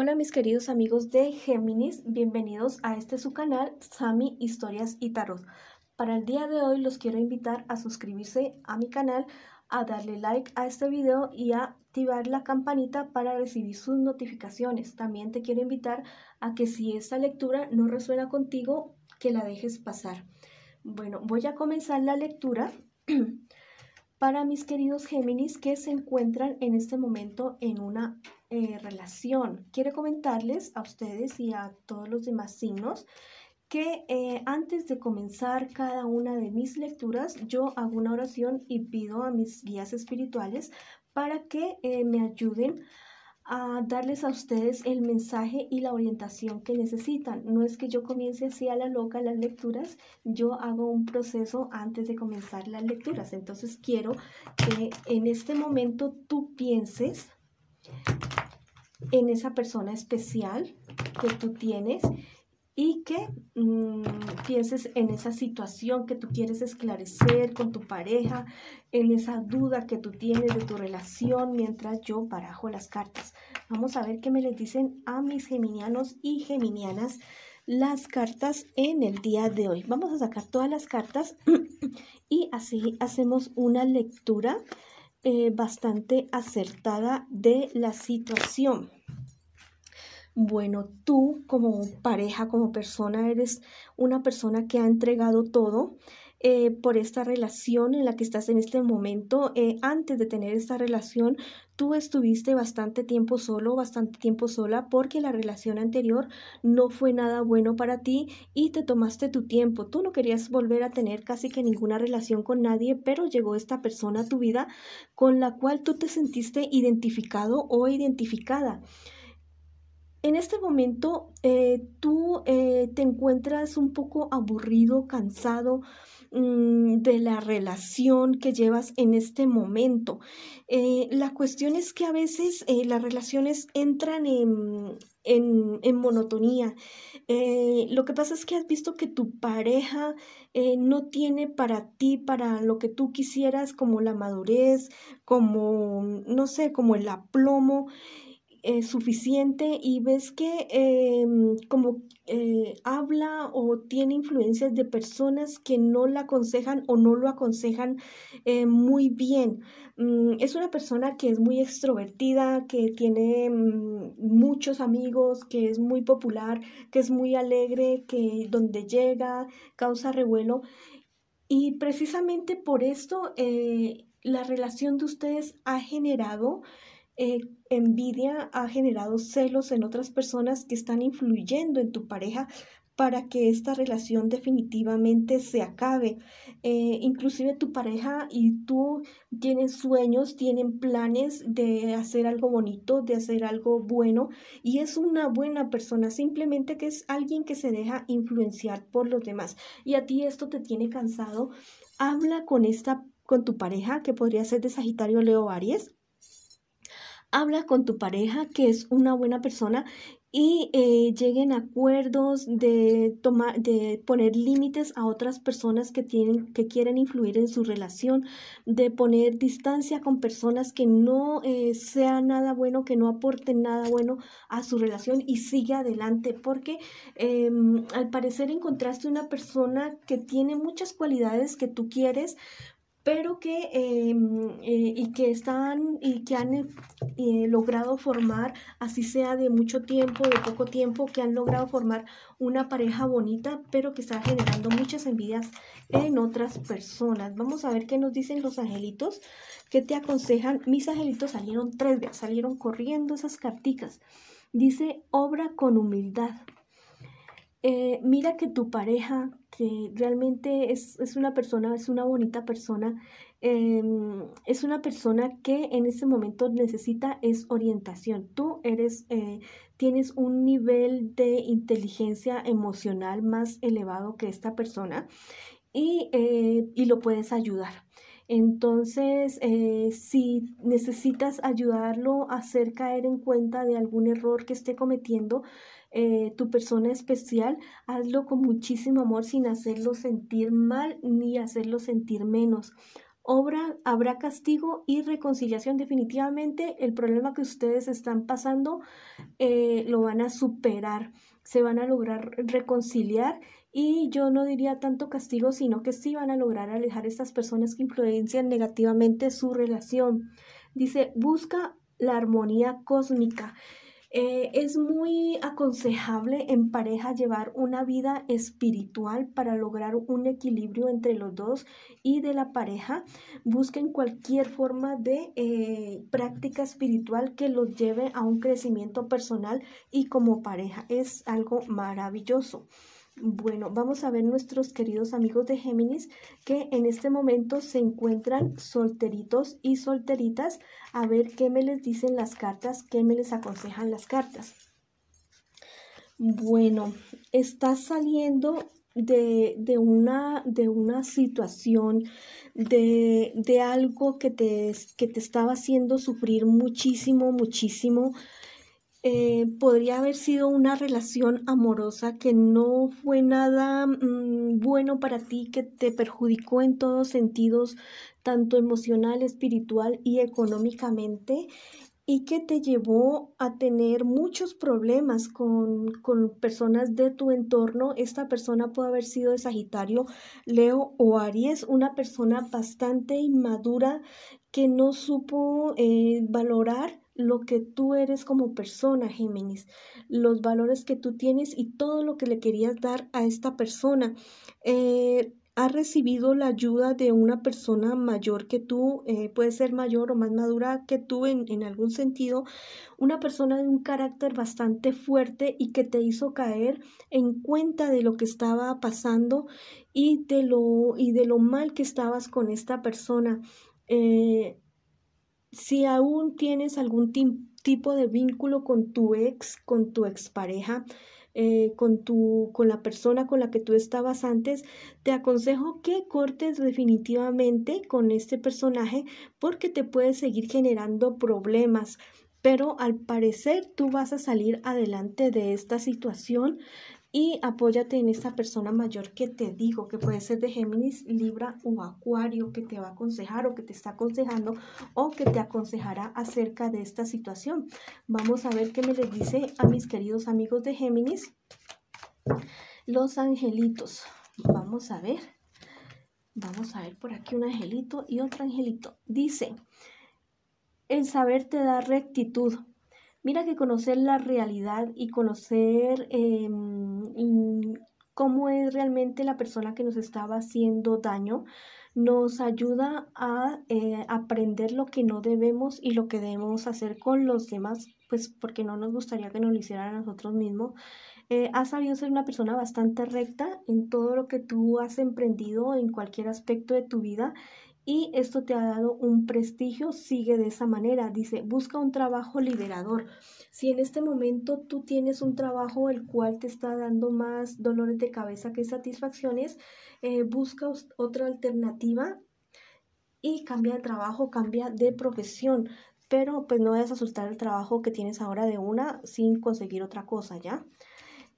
Hola mis queridos amigos de Géminis, bienvenidos a este su canal Sami Historias y Tarot. Para el día de hoy los quiero invitar a suscribirse a mi canal, a darle like a este video y a activar la campanita para recibir sus notificaciones. También te quiero invitar a que si esta lectura no resuena contigo, que la dejes pasar. Bueno, voy a comenzar la lectura. Para mis queridos Géminis que se encuentran en este momento en una eh, relación, quiero comentarles a ustedes y a todos los demás signos que eh, antes de comenzar cada una de mis lecturas, yo hago una oración y pido a mis guías espirituales para que eh, me ayuden a darles a ustedes el mensaje y la orientación que necesitan. No es que yo comience así a la loca las lecturas, yo hago un proceso antes de comenzar las lecturas. Entonces quiero que en este momento tú pienses en esa persona especial que tú tienes y que mm, pienses en esa situación que tú quieres esclarecer con tu pareja, en esa duda que tú tienes de tu relación mientras yo barajo las cartas. Vamos a ver qué me les dicen a mis geminianos y geminianas las cartas en el día de hoy. Vamos a sacar todas las cartas y así hacemos una lectura eh, bastante acertada de la situación. Bueno, tú como pareja, como persona, eres una persona que ha entregado todo eh, por esta relación en la que estás en este momento. Eh, antes de tener esta relación, tú estuviste bastante tiempo solo, bastante tiempo sola, porque la relación anterior no fue nada bueno para ti y te tomaste tu tiempo. Tú no querías volver a tener casi que ninguna relación con nadie, pero llegó esta persona a tu vida con la cual tú te sentiste identificado o identificada. En este momento eh, tú eh, te encuentras un poco aburrido, cansado mm, de la relación que llevas en este momento. Eh, la cuestión es que a veces las relaciones entran en, en monotonía. lo que pasa es que has visto que tu pareja no tiene para ti, para lo que tú quisieras, como la madurez, como, no sé, como el aplomo. Eh, suficiente y ves que em, como eh, habla o tiene influencias de personas que no la aconsejan o no lo aconsejan eh, muy bien. Mm, es una persona que es muy extrovertida, que tiene mm, muchos amigos, que es muy popular, que es muy alegre, que donde llega causa revuelo. Y precisamente por esto la relación de ustedes ha generado eh, envidia ha generado celos en otras personas que están influyendo en tu pareja para que esta relación definitivamente se acabe. Eh, inclusive tu pareja y tú tienen sueños, tienen planes de hacer algo bonito, de hacer algo bueno y es una buena persona, simplemente que es alguien que se deja influenciar por los demás. Y a ti esto te tiene cansado. Habla con esta con tu pareja, que podría ser de Sagitario Leo Aries, habla con tu pareja que es una buena persona y eh, lleguen a acuerdos de, tomar, de poner límites a otras personas que, tienen, que quieren influir en su relación, de poner distancia con personas que no eh, sea nada bueno, que no aporten nada bueno a su relación y sigue adelante, porque em, al parecer encontraste una persona que tiene muchas cualidades que tú quieres, pero que, em, eh, y que están y que han eh, logrado formar, así sea de mucho tiempo, de poco tiempo, que han logrado formar una pareja bonita, pero que está generando muchas envidias en otras personas. Vamos a ver qué nos dicen los angelitos, qué te aconsejan. Mis angelitos salieron tres veces, salieron corriendo esas carticas. Dice, obra con humildad. Eh, mira que tu pareja que realmente es, una persona, es una bonita persona, em, es una persona que en este momento necesita es orientación. Tú eres, eh, tienes un nivel de inteligencia emocional más elevado que esta persona y, eh, y lo puedes ayudar. Entonces, eh, si necesitas ayudarlo a hacer caer en cuenta de algún error que esté cometiendo eh, tu persona especial, hazlo con muchísimo amor sin hacerlo sentir mal ni hacerlo sentir menos. habrá castigo y reconciliación. Definitivamente el problema que ustedes están pasando eh, lo van a superar. Se van a lograr reconciliar y yo no diría tanto castigo, sino que sí van a lograr alejar a estas personas que influencian negativamente su relación. Dice, busca la armonía cósmica. Eh, es muy aconsejable en pareja llevar una vida espiritual para lograr un equilibrio entre los dos y de la pareja. Busquen cualquier forma de eh, práctica espiritual que los lleve a un crecimiento personal y como pareja. Es algo maravilloso. Bueno, vamos a ver nuestros queridos amigos de Géminis que en este momento se encuentran solteritos y solteritas. A ver qué me les dicen las cartas, qué me les aconsejan las cartas. Bueno, estás saliendo de, una, de una situación, de, algo que te, que te estaba haciendo sufrir muchísimo, muchísimo. Eh, podría haber sido una relación amorosa que no fue nada mm, bueno para ti, que te perjudicó en todos sentidos, tanto emocional, espiritual y económicamente, y que te llevó a tener muchos problemas con, personas de tu entorno. Esta persona puede haber sido de Sagitario, Leo o Aries, una persona bastante inmadura que no supo eh, valorar lo que tú eres como persona, Géminis, los valores que tú tienes y todo lo que le querías dar a esta persona. Eh, ha recibido la ayuda de una persona mayor que tú, eh, puede ser mayor o más madura que tú en, algún sentido, una persona de un carácter bastante fuerte y que te hizo caer en cuenta de lo que estaba pasando y de lo, y de lo mal que estabas con esta persona. Eh, si aún tienes algún tipo de vínculo con tu ex, con tu expareja, eh, con, tu, con la persona con la que tú estabas antes, te aconsejo que cortes definitivamente con este personaje porque te puede seguir generando problemas. Pero al parecer tú vas a salir adelante de esta situación y apóyate en esta persona mayor que te digo, que puede ser de Géminis, Libra o Acuario, que te va a aconsejar o que te está aconsejando o que te aconsejará acerca de esta situación. Vamos a ver qué me les dice a mis queridos amigos de Géminis, los angelitos. Vamos a ver. Vamos a ver por aquí un angelito y otro angelito. Dice, el saber te da rectitud, Mira que conocer la realidad y conocer em, cómo es realmente la persona que nos estaba haciendo daño nos ayuda a eh, aprender lo que no debemos y lo que debemos hacer con los demás, pues porque no nos gustaría que nos lo hicieran a nosotros mismos. Eh, has sabido ser una persona bastante recta en todo lo que tú has emprendido, en cualquier aspecto de tu vida, y esto te ha dado un prestigio, sigue de esa manera. Dice, busca un trabajo liberador. Si en este momento tú tienes un trabajo el cual te está dando más dolores de cabeza que satisfacciones, eh, busca otra alternativa y cambia de trabajo, cambia de profesión. Pero pues no vayas a el trabajo que tienes ahora de una sin conseguir otra cosa, ¿ya?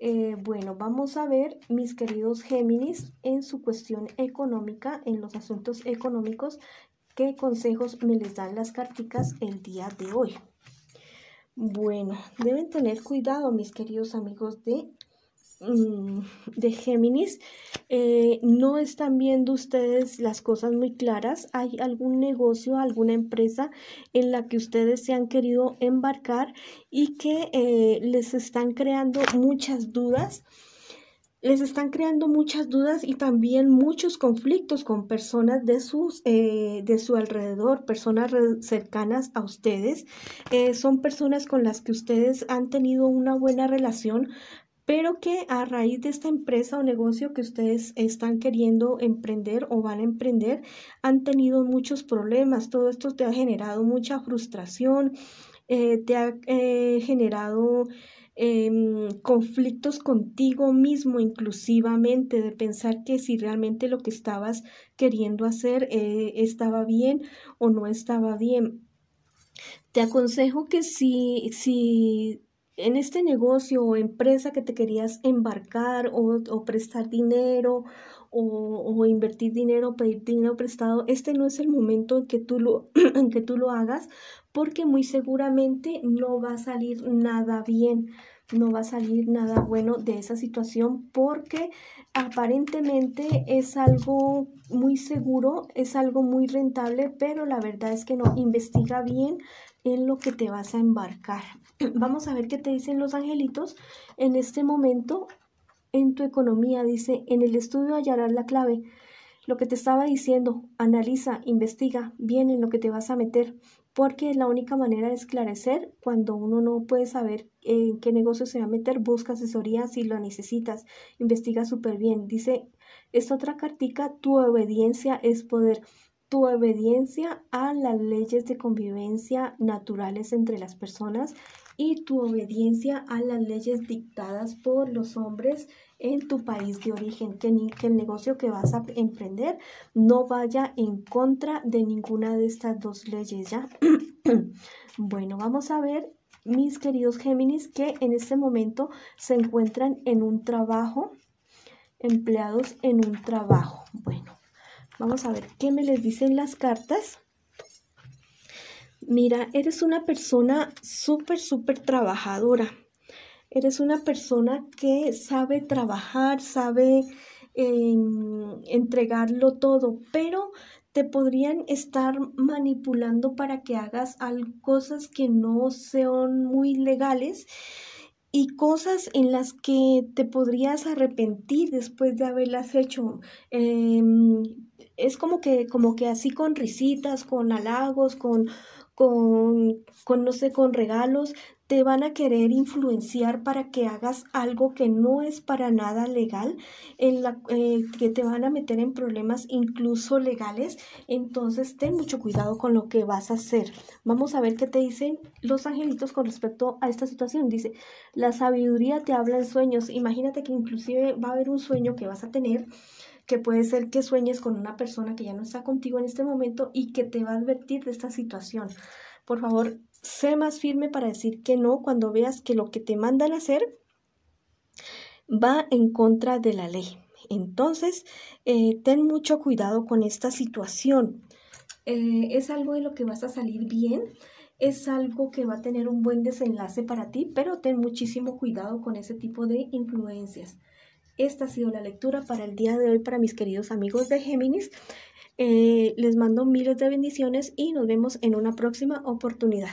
Eh, bueno, vamos a ver, mis queridos Géminis, en su cuestión económica, en los asuntos económicos, qué consejos me les dan las carticas el día de hoy. Bueno, deben tener cuidado, mis queridos amigos de Mm, de Géminis, eh, no están viendo ustedes las cosas muy claras. Hay algún negocio, alguna empresa en la que ustedes se han querido embarcar y que eh, les están creando muchas dudas. Les están creando muchas dudas y también muchos conflictos con personas de, sus, eh, de su alrededor, personas cercanas a ustedes. son personas con las que ustedes han tenido una buena relación, pero que a raíz de esta empresa o negocio que ustedes están queriendo emprender o van a emprender, han tenido muchos problemas. Todo esto te ha generado mucha frustración, eh, te ha eh, generado em, conflictos contigo mismo inclusivamente, de pensar que si realmente lo que estabas queriendo hacer eh, estaba bien o no estaba bien. Te aconsejo que si, si en este negocio o empresa que te querías embarcar o, prestar dinero o, invertir dinero, pedir dinero prestado, este no es el momento en que tú lo, en que tú lo hagas porque muy seguramente no va a salir nada bien no va a salir nada bueno de esa situación porque aparentemente es algo muy seguro, es algo muy rentable, pero la verdad es que no investiga bien en lo que te vas a embarcar. Vamos a ver qué te dicen los angelitos en este momento en tu economía. Dice, en el estudio hallarás la clave. Lo que te estaba diciendo, analiza, investiga bien en lo que te vas a meter, porque es la única manera de esclarecer cuando uno no puede saber en qué negocio se va a meter, busca asesoría si lo necesitas, investiga súper bien. Dice, esta otra cartica, tu obediencia es poder tu obediencia a las leyes de convivencia naturales entre las personas y tu obediencia a las leyes dictadas por los hombres en tu país de origen, que, el negocio que vas a emprender no vaya en contra de ninguna de estas dos leyes, ¿ya? bueno, vamos a ver, mis queridos Géminis, que en este momento se encuentran en un trabajo, empleados en un trabajo. Bueno. Vamos a ver qué me les dicen las cartas. Mira, eres una persona súper, súper trabajadora. Eres una persona que sabe trabajar, sabe em, entregarlo todo, pero te podrían estar manipulando para que hagas cosas que no sean muy legales y cosas en las que te podrías arrepentir después de haberlas hecho. Em, es como que, como que así con risitas, con halagos, con, con, no sé, con regalos, te van a querer influenciar para que hagas algo que no es para nada legal, en la, eh, que te van a meter en problemas incluso legales. Entonces, ten mucho cuidado con lo que vas a hacer. Vamos a ver qué te dicen los angelitos con respecto a esta situación. Dice, la sabiduría te habla en sueños. Imagínate que inclusive va a haber un sueño que vas a tener que puede ser que sueñes con una persona que ya no está contigo en este momento y que te va a advertir de esta situación. Por favor, sé más firme para decir que no cuando veas que lo que te mandan hacer va en contra de la ley. Entonces, eh, ten mucho cuidado con esta situación. Eh, es algo de lo que vas a salir bien, es algo que va a tener un buen desenlace para ti, pero ten muchísimo cuidado con ese tipo de influencias. Esta ha sido la lectura para el día de hoy para mis queridos amigos de Géminis. Eh, les mando miles de bendiciones y nos vemos en una próxima oportunidad.